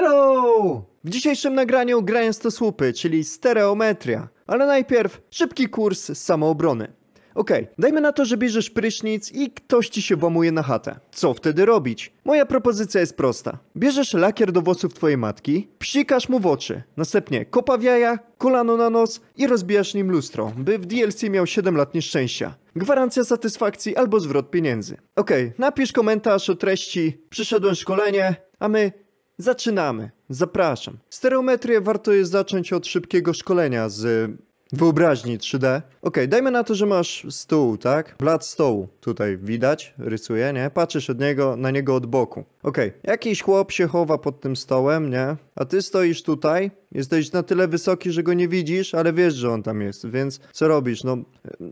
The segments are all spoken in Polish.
Hello! W dzisiejszym nagraniu grając to słupy, czyli stereometria. Ale najpierw szybki kurs samoobrony. Okej, okay, dajmy na to, że bierzesz prysznic i ktoś ci się włamuje na chatę. Co wtedy robić? Moja propozycja jest prosta. Bierzesz lakier do włosów twojej matki, psikasz mu w oczy, następnie kopa w jaja, kolano na nos i rozbijasz nim lustro, by w DLC miał 7 lat nieszczęścia. Gwarancja satysfakcji albo zwrot pieniędzy. Okej, okay, napisz komentarz o treści, przyszedłem szkolenie, a my Zaczynamy. Zapraszam. Stereometrię warto jest zacząć od szybkiego szkolenia z y, wyobraźni 3D. Ok, dajmy na to, że masz stół, tak? Blat stołu. Tutaj widać, rysuję, nie? Patrzysz od niego, na niego od boku. Ok, jakiś chłop się chowa pod tym stołem, nie? A ty stoisz tutaj, jesteś na tyle wysoki, że go nie widzisz, ale wiesz, że on tam jest, więc co robisz? No,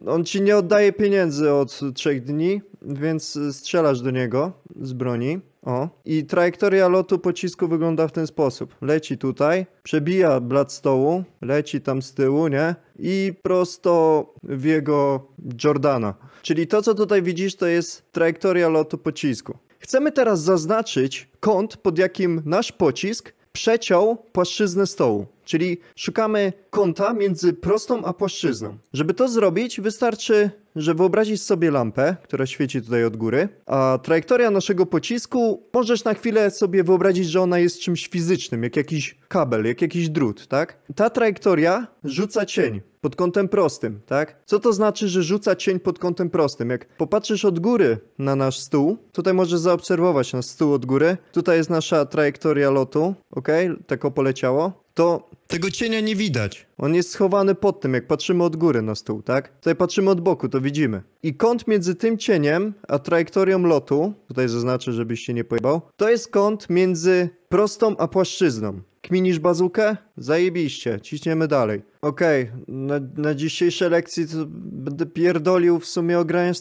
on ci nie oddaje pieniędzy od trzech dni, więc strzelasz do niego z broni. O. I trajektoria lotu pocisku wygląda w ten sposób. Leci tutaj, przebija blat stołu, leci tam z tyłu, nie? I prosto w jego Jordana. Czyli to, co tutaj widzisz, to jest trajektoria lotu pocisku. Chcemy teraz zaznaczyć kąt, pod jakim nasz pocisk przeciął płaszczyznę stołu. Czyli szukamy kąta między prostą a płaszczyzną. Żeby to zrobić, wystarczy, że wyobrazić sobie lampę, która świeci tutaj od góry, a trajektoria naszego pocisku możesz na chwilę sobie wyobrazić, że ona jest czymś fizycznym, jak jakiś kabel, jak jakiś drut, tak? Ta trajektoria rzuca cień pod kątem prostym, tak? Co to znaczy, że rzuca cień pod kątem prostym? Jak popatrzysz od góry na nasz stół, tutaj możesz zaobserwować nasz stół od góry, tutaj jest nasza trajektoria lotu, ok? Tak poleciało to tego cienia nie widać. On jest schowany pod tym, jak patrzymy od góry na stół, tak? Tutaj patrzymy od boku, to widzimy. I kąt między tym cieniem, a trajektorią lotu, tutaj zaznaczę, żebyś się nie pojebał, to jest kąt między prostą a płaszczyzną. Kminisz bazukę? Zajebiście, ciśniemy dalej. Okej, okay, na, na dzisiejszej lekcji będę pierdolił w sumie o graniu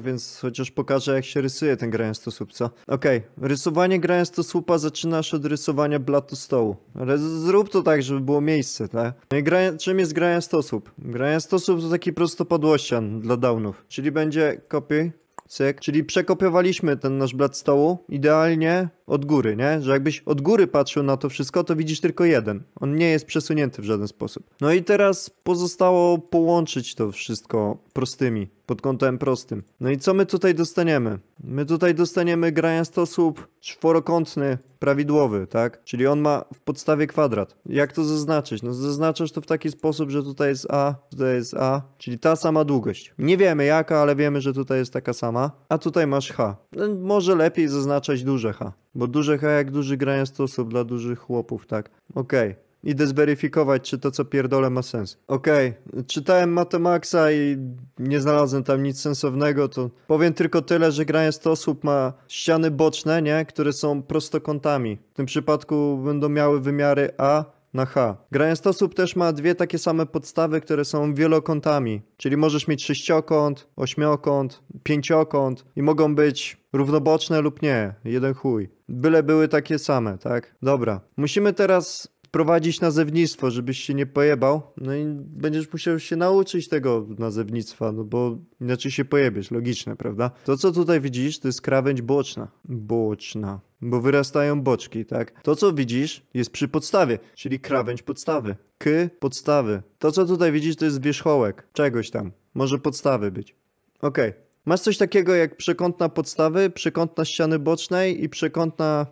więc chociaż pokażę jak się rysuje ten graniu stosłupca. Okej, okay, rysowanie graniu stosłupa zaczynasz od rysowania blatu stołu. Ale zrób to tak, żeby było miejsce, tak? No i grania, czym jest graniu stosłup? Graniu to taki prostopadłościan dla downów, czyli będzie kopiuj, cyk, czyli przekopiowaliśmy ten nasz blat stołu, idealnie od góry, nie? Że jakbyś od góry patrzył na to wszystko, to widzisz tylko jeden. On nie jest przesunięty w żaden sposób. No i teraz pozostało połączyć to wszystko prostymi, pod kątem prostym. No i co my tutaj dostaniemy? My tutaj dostaniemy graniastosłup czworokątny, prawidłowy, tak? Czyli on ma w podstawie kwadrat. Jak to zaznaczyć? No zaznaczasz to w taki sposób, że tutaj jest A, tutaj jest A, czyli ta sama długość. Nie wiemy jaka, ale wiemy, że tutaj jest taka sama, a tutaj masz H. No, może lepiej zaznaczać duże H. Bo dużych, a jak duży grając 100 dla dużych chłopów, tak. Okej. Okay. Idę zweryfikować, czy to co pierdolę ma sens. Okej, okay. czytałem Matemaxa i nie znalazłem tam nic sensownego, to powiem tylko tyle, że grając 100 ma ściany boczne, nie? Które są prostokątami. W tym przypadku będą miały wymiary A, na H. Grając osób też ma dwie takie same podstawy, które są wielokątami, czyli możesz mieć sześciokąt, ośmiokąt, pięciokąt i mogą być równoboczne lub nie, jeden chuj. Byle były takie same, tak? Dobra. Musimy teraz prowadzić nazewnictwo, żebyś się nie pojebał. No i będziesz musiał się nauczyć tego nazewnictwa, no bo inaczej się pojebiesz, logiczne, prawda? To, co tutaj widzisz, to jest krawędź boczna. Boczna. Bo wyrastają boczki, tak? To, co widzisz, jest przy podstawie, czyli krawędź podstawy. K podstawy. To, co tutaj widzisz, to jest wierzchołek czegoś tam. Może podstawy być. Okej. Okay. Masz coś takiego jak przekątna podstawy, przekątna ściany bocznej i przekątna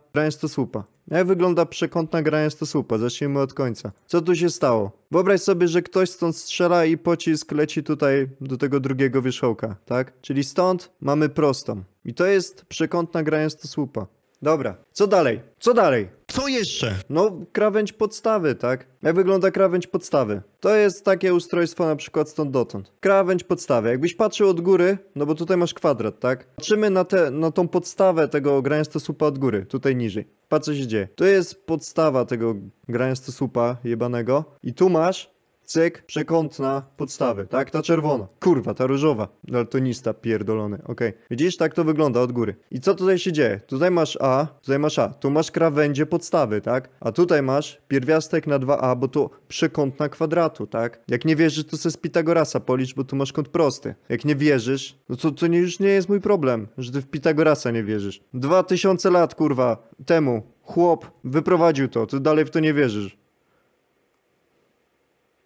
słupa. Jak wygląda przekątna gra słupa. Zacznijmy od końca. Co tu się stało? Wyobraź sobie, że ktoś stąd strzela i pocisk leci tutaj do tego drugiego wierzchołka, tak? Czyli stąd mamy prostą. I to jest przekątna gra słupa. Dobra, co dalej? Co dalej? Co jeszcze? No, krawędź podstawy, tak? Jak wygląda krawędź podstawy? To jest takie ustrojstwo na przykład stąd dotąd. Krawędź podstawy. Jakbyś patrzył od góry, no bo tutaj masz kwadrat, tak? Patrzymy na, te, na tą podstawę tego grania słupa od góry, tutaj niżej. Patrz co się dzieje. To jest podstawa tego grania słupa jebanego i tu masz cyk, przekątna podstawy, tak? Ta czerwona. Kurwa, ta różowa. Daltonista pierdolony, okej. Okay. Widzisz, tak to wygląda od góry. I co tutaj się dzieje? Tutaj masz A, tutaj masz A. Tu masz krawędzie podstawy, tak? A tutaj masz pierwiastek na 2A, bo to przekątna kwadratu, tak? Jak nie wierzysz, to se z Pitagorasa policz, bo tu masz kąt prosty. Jak nie wierzysz, no to, to nie, już nie jest mój problem, że ty w Pitagorasa nie wierzysz. Dwa tysiące lat, kurwa, temu chłop wyprowadził to, ty dalej w to nie wierzysz.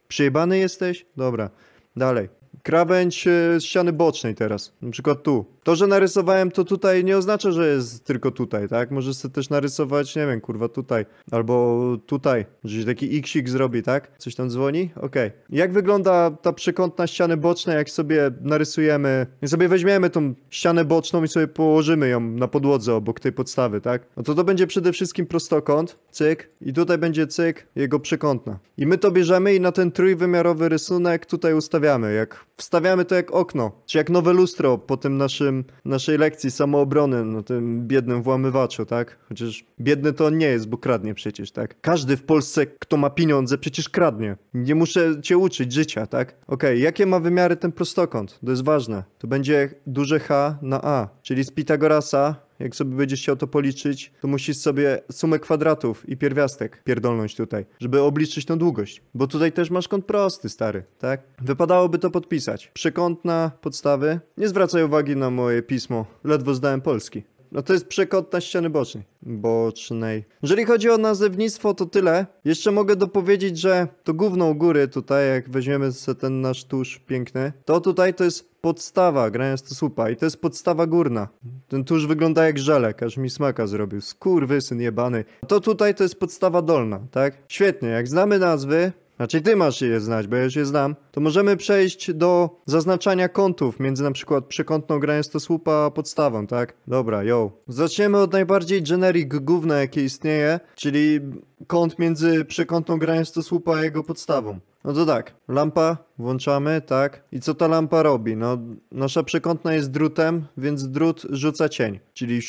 Przyjebany jesteś? Dobra. Dalej. Krawędź e, ściany bocznej teraz. Na przykład tu. To, że narysowałem to tutaj nie oznacza, że jest tylko tutaj, tak? Możesz sobie też narysować, nie wiem, kurwa tutaj, albo tutaj, że taki xik zrobi, tak? Coś tam dzwoni? Okej. Okay. Jak wygląda ta przekątna ściany boczna, jak sobie narysujemy, jak sobie weźmiemy tą ścianę boczną i sobie położymy ją na podłodze obok tej podstawy, tak? No to to będzie przede wszystkim prostokąt, cyk, i tutaj będzie cyk, jego przekątna. I my to bierzemy i na ten trójwymiarowy rysunek tutaj ustawiamy, jak wstawiamy to jak okno, czy jak nowe lustro po tym naszym tym naszej lekcji samoobrony, no tym biednym włamywaczu, tak? Chociaż biedny to on nie jest, bo kradnie przecież, tak? Każdy w Polsce, kto ma pieniądze, przecież kradnie. Nie muszę cię uczyć życia, tak? Okej, okay, jakie ma wymiary ten prostokąt? To jest ważne. To będzie duże H na A, czyli z Pitagorasa jak sobie będziesz chciał to policzyć, to musisz sobie sumę kwadratów i pierwiastek pierdolnąć tutaj, żeby obliczyć tą długość. Bo tutaj też masz kąt prosty, stary, tak? Wypadałoby to podpisać. Przekątna podstawy. Nie zwracaj uwagi na moje pismo. Ledwo zdałem polski. No to jest przekąt na ściany bocznej. Bocznej. Jeżeli chodzi o nazewnictwo, to tyle. Jeszcze mogę dopowiedzieć, że to główną góry tutaj, jak weźmiemy ten nasz tusz piękny, to tutaj to jest podstawa grania słupa i to jest podstawa górna. Ten tuż wygląda jak żelek, aż mi smaka zrobił. Skurwysyn jebany. To tutaj to jest podstawa dolna, tak? Świetnie, jak znamy nazwy, znaczy ty masz je znać, bo ja już je znam. To możemy przejść do zaznaczania kątów między na przykład przekątną granicą słupa a podstawą, tak? Dobra, yo. Zaczniemy od najbardziej generic gówna jakie istnieje, czyli kąt między przekątną granicą słupa a jego podstawą. No to tak, lampa włączamy, tak? I co ta lampa robi? No, nasza przekątna jest drutem, więc drut rzuca cień, czyli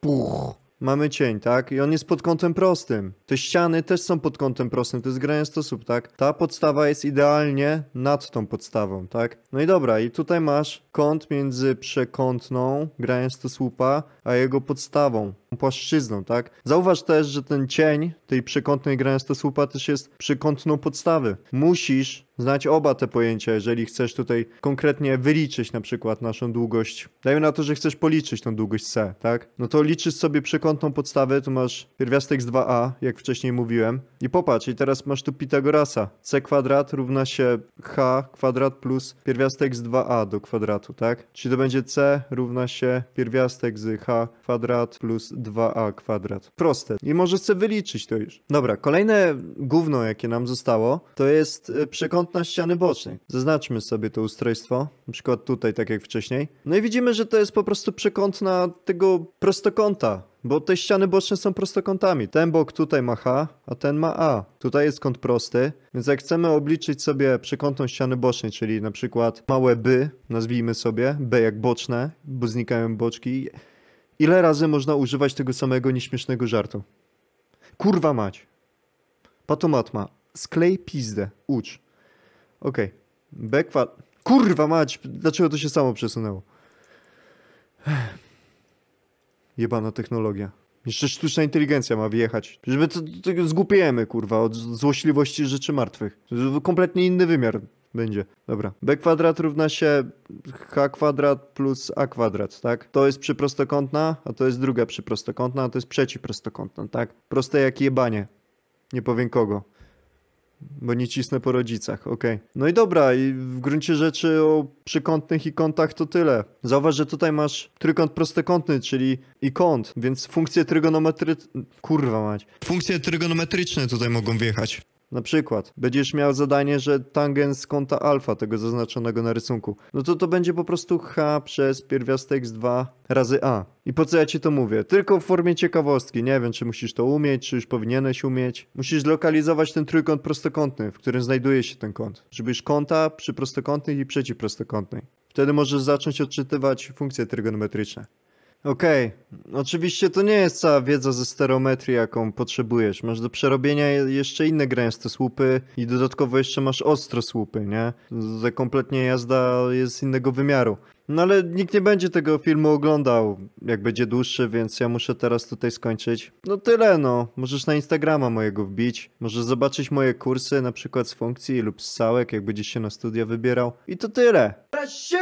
puch mamy cień, tak? I on jest pod kątem prostym. Te ściany też są pod kątem prostym, to jest granie stosób, tak? Ta podstawa jest idealnie nad tą podstawą, tak? No i dobra, i tutaj masz kąt między przekątną, grając to słupa, a jego podstawą płaszczyzną, tak? Zauważ też, że ten cień tej przekątnej graniasta słupa też jest przekątną podstawy. Musisz znać oba te pojęcia, jeżeli chcesz tutaj konkretnie wyliczyć na przykład naszą długość. Dajmy na to, że chcesz policzyć tą długość C, tak? No to liczysz sobie przekątną podstawę, tu masz pierwiastek z 2a, jak wcześniej mówiłem. I popatrz, i teraz masz tu Pitagorasa. C kwadrat równa się h kwadrat plus pierwiastek z 2a do kwadratu, tak? Czyli to będzie C równa się pierwiastek z h kwadrat plus 2a kwadrat. Proste. I możesz sobie wyliczyć to już. Dobra, kolejne gówno, jakie nam zostało, to jest e, przekątna ściany bocznej. Zaznaczmy sobie to ustrojstwo, na przykład tutaj, tak jak wcześniej. No i widzimy, że to jest po prostu przekątna tego prostokąta, bo te ściany boczne są prostokątami. Ten bok tutaj ma H, a ten ma A. Tutaj jest kąt prosty, więc jak chcemy obliczyć sobie przekątną ściany bocznej, czyli na przykład małe b, nazwijmy sobie, B jak boczne, bo znikają boczki, Ile razy można używać tego samego nieśmiesznego żartu? Kurwa mać. Patomatma. Sklej pizdę. Ucz. Okej. Okay. Bekwa... Kurwa mać! Dlaczego to się samo przesunęło? Jebana technologia. Jeszcze sztuczna inteligencja ma wjechać, Żeby to, to, to kurwa, od złośliwości rzeczy martwych. Kompletnie inny wymiar będzie. Dobra. B kwadrat równa się H kwadrat plus A kwadrat, tak? To jest przyprostokątna, a to jest druga przyprostokątna, a to jest przeciwprostokątna, tak? Proste jak jebanie. Nie powiem kogo. Bo nie cisnę po rodzicach, okej. Okay. No i dobra, i w gruncie rzeczy o przykątnych i kątach to tyle. Zauważ, że tutaj masz trójkąt prostokątny, czyli i kąt, więc funkcje trygonometryczne... Kurwa mać. Funkcje trygonometryczne tutaj mogą wjechać. Na przykład, będziesz miał zadanie, że tangens kąta alfa tego zaznaczonego na rysunku, no to to będzie po prostu h przez pierwiastek z 2 razy a. I po co ja ci to mówię? Tylko w formie ciekawostki. Nie wiem, czy musisz to umieć, czy już powinieneś umieć. Musisz zlokalizować ten trójkąt prostokątny, w którym znajduje się ten kąt. Żebyś kąta przy prostokątnej i przeciwprostokątnej. Wtedy możesz zacząć odczytywać funkcje trygonometryczne. Okej, okay. oczywiście to nie jest cała wiedza ze stereometrii, jaką potrzebujesz. Masz do przerobienia jeszcze inne gęste słupy i dodatkowo jeszcze masz ostro słupy, nie? To kompletnie jazda jest innego wymiaru. No ale nikt nie będzie tego filmu oglądał, jak będzie dłuższy, więc ja muszę teraz tutaj skończyć. No tyle no, możesz na Instagrama mojego wbić, możesz zobaczyć moje kursy, na przykład z funkcji lub z całek, jak będziesz się na studia wybierał. I to tyle! Cześć!